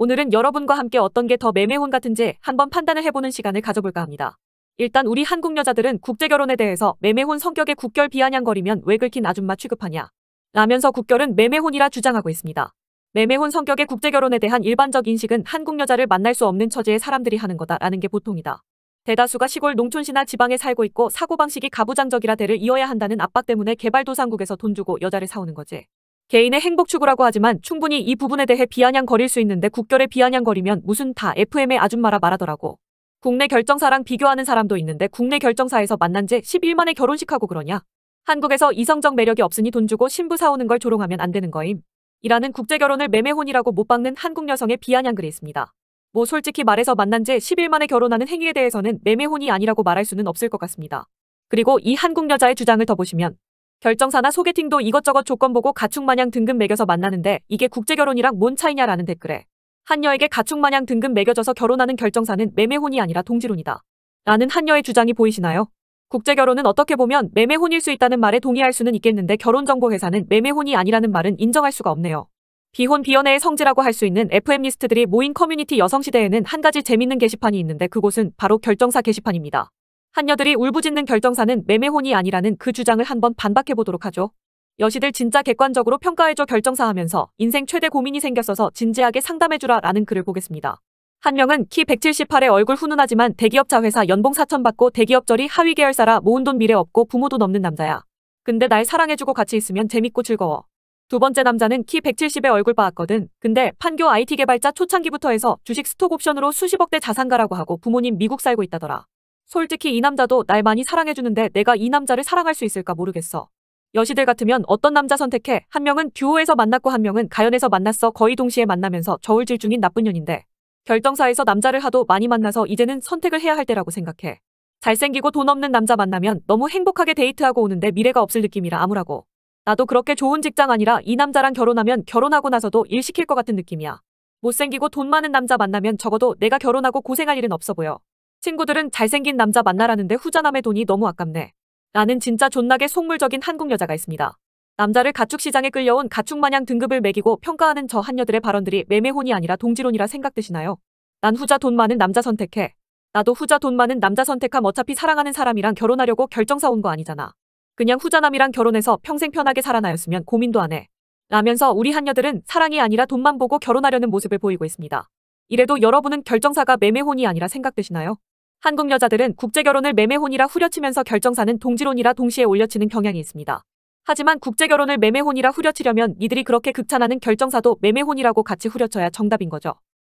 오늘은 여러분과 함께 어떤 게 더 매매혼 같은지 한번 판단을 해보는 시간을 가져볼까 합니다. 일단 우리 한국 여자들은 국제결혼에 대해서 매매혼 성격에 국결 비아냥거리면 왜 긁힌 아줌마 취급하냐 라면서 국결은 매매혼이라 주장하고 있습니다. 매매혼 성격의 국제결혼에 대한 일반적 인식은 한국 여자를 만날 수 없는 처지의 사람들이 하는 거다라는 게 보통이다. 대다수가 시골 농촌시나 지방에 살고 있고 사고방식이 가부장적이라 대를 이어야 한다는 압박 때문에 개발도상국에서 돈 주고 여자를 사오는 거지. 개인의 행복 추구라고 하지만 충분히 이 부분에 대해 비아냥거릴 수 있는데 국결에 비아냥거리면 무슨 다 FM의 아줌마라 말하더라고. 국내 결정사랑 비교하는 사람도 있는데 국내 결정사에서 만난 지 10일만에 결혼식하고 그러냐. 한국에서 이성적 매력이 없으니 돈 주고 신부 사오는 걸 조롱하면 안 되는 거임. 이라는 국제결혼을 매매혼이라고 못 박는 한국 여성의 비아냥글이 있습니다. 뭐 솔직히 말해서 만난 지 10일 만에 결혼하는 행위에 대해서는 매매혼이 아니라고 말할 수는 없을 것 같습니다. 그리고 이 한국 여자의 주장을 더 보시면 결정사나 소개팅도 이것저것 조건 보고 가축마냥 등급 매겨서 만나는데 이게 국제결혼이랑 뭔 차이냐라는 댓글에 한녀에게 가축마냥 등급 매겨져서 결혼하는 결정사는 매매혼이 아니라 동지론이다. 라는 한녀의 주장이 보이시나요? 국제결혼은 어떻게 보면 매매혼일 수 있다는 말에 동의할 수는 있겠는데 결혼정보회사는 매매혼이 아니라는 말은 인정할 수가 없네요. 비혼 비연애의 성지라고 할 수 있는 FM리스트들이 모인 커뮤니티 여성시대에는 한 가지 재밌는 게시판이 있는데 그곳은 바로 결정사 게시판입니다. 한녀들이 울부짖는 결정사는 매매혼이 아니라는 그 주장을 한번 반박해보도록 하죠. 여시들 진짜 객관적으로 평가해줘 결정사 하면서 인생 최대 고민이 생겼어서 진지하게 상담해주라 라는 글을 보겠습니다. 한 명은 키 178에 얼굴 훈훈하지만 대기업자 회사 연봉 4천 받고 대기업 절이 하위 계열사라 모은 돈 미래 없고 부모도 넘는 남자야. 근데 날 사랑해주고 같이 있으면 재밌고 즐거워. 두 번째 남자는 키 170에 얼굴 빠았거든 근데 판교 IT 개발자 초창기부터 해서 주식 스톡옵션으로 수십억대 자산가라고 하고 부모님 미국 살고 있다더라. 솔직히 이 남자도 날 많이 사랑해주는데 내가 이 남자를 사랑할 수 있을까 모르겠어. 여시들 같으면 어떤 남자 선택해 한 명은 듀오에서 만났고 한 명은 가연에서 만났어 거의 동시에 만나면서 저울질 중인 나쁜 년인데 결정사에서 남자를 하도 많이 만나서 이제는 선택을 해야 할 때라고 생각해. 잘생기고 돈 없는 남자 만나면 너무 행복하게 데이트하고 오는데 미래가 없을 느낌이라 암울하고 나도 그렇게 좋은 직장 아니라 이 남자랑 결혼하면 결혼하고 나서도 일 시킬 것 같은 느낌이야. 못생기고 돈 많은 남자 만나면 적어도 내가 결혼하고 고생할 일은 없어 보여. 친구들은 잘생긴 남자 만나라는데 후자남의 돈이 너무 아깝네. 나는 진짜 존나게 속물적인 한국 여자가 있습니다. 남자를 가축시장에 끌려온 가축마냥 등급을 매기고 평가하는 저한녀들의 발언들이 매매혼이 아니라 동지론이라 생각되시나요? 난 후자 돈 많은 남자 선택해. 나도 후자 돈 많은 남자 선택함 어차피 사랑하는 사람이랑 결혼하려고 결정사 온 거 아니잖아. 그냥 후자남이랑 결혼해서 평생 편하게 살아나였으면 고민도 안 해. 라면서 우리 한녀들은 사랑이 아니라 돈만 보고 결혼하려는 모습을 보이고 있습니다. 이래도 여러분은 결정사가 매매혼이 아니라 생각되시나요? 한국 여자들은 국제결혼을 매매혼이라 후려치면서 결정사는 동지론이라 동시에 올려치는 경향이 있습니다. 하지만 국제결혼을 매매혼이라 후려치려면 이들이 그렇게 극찬하는 결정사도 매매혼이라고 같이 후려쳐야 정답인 거죠.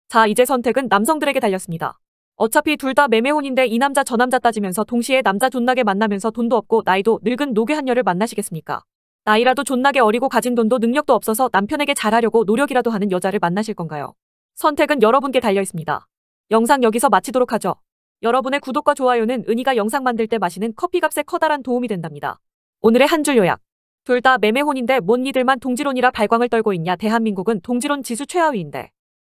자 이제 선택은 남성들에게 달렸습니다. 어차피 둘 다 매매혼인데 이 남자 저 남자 따지면서 동시에 남자 존나게 만나면서 돈도 없고 나이도 늙은 노괴 한녀를 만나시겠습니까? 나이라도 존나게 어리고 가진 돈도 능력도 없어서 남편에게 잘하려고 노력이라도 하는 여자를 만나실 건가요? 선택은 여러분께 달려 있습니다. 영상 여기서 마치도록 하죠. 여러분의 구독과 좋아요는 은희가 영상 만들 때 마시는 커피값에 커다란 도움이 된답니다. 오늘의 한 줄 요약. 둘 다 매매혼인데 뭔 이들만 동지론이라 발광을 떨고 있냐 대한민국은 동지론 지수 최하위인데